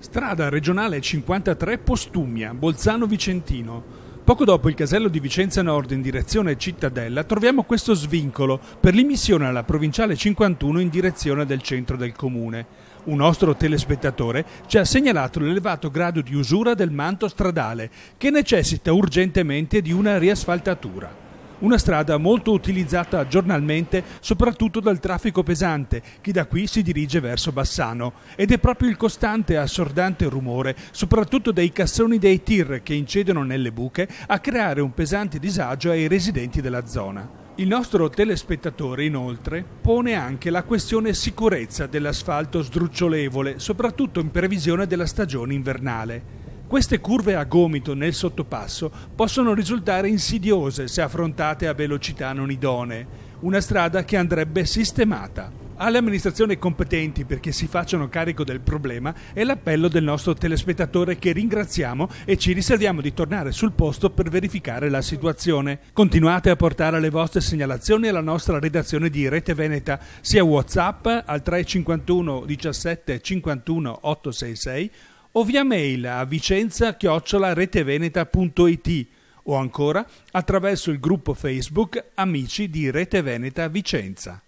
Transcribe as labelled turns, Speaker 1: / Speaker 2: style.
Speaker 1: Strada regionale 53 Postumia, Bolzano Vicentino. Poco dopo il casello di Vicenza Nord in direzione Cittadella troviamo questo svincolo per l'immissione alla provinciale 51 in direzione del centro del comune. Un nostro telespettatore ci ha segnalato l'elevato grado di usura del manto stradale che necessita urgentemente di una riasfaltatura. Una strada molto utilizzata giornalmente soprattutto dal traffico pesante che da qui si dirige verso Bassano ed è proprio il costante e assordante rumore, soprattutto dei cassoni dei tir che incedono nelle buche, a creare un pesante disagio ai residenti della zona. Il nostro telespettatore inoltre pone anche la questione sicurezza dell'asfalto sdrucciolevole, soprattutto in previsione della stagione invernale. Queste curve a gomito nel sottopasso possono risultare insidiose se affrontate a velocità non idonee, una strada che andrebbe sistemata. Alle amministrazioni competenti perché si facciano carico del problema è l'appello del nostro telespettatore che ringraziamo e ci riserviamo di tornare sul posto per verificare la situazione. Continuate a portare le vostre segnalazioni alla nostra redazione di Rete Veneta, sia WhatsApp al 351 17 51 866 o via mail a vicenza-reteveneta.it o ancora attraverso il gruppo Facebook Amici di Rete Veneta Vicenza.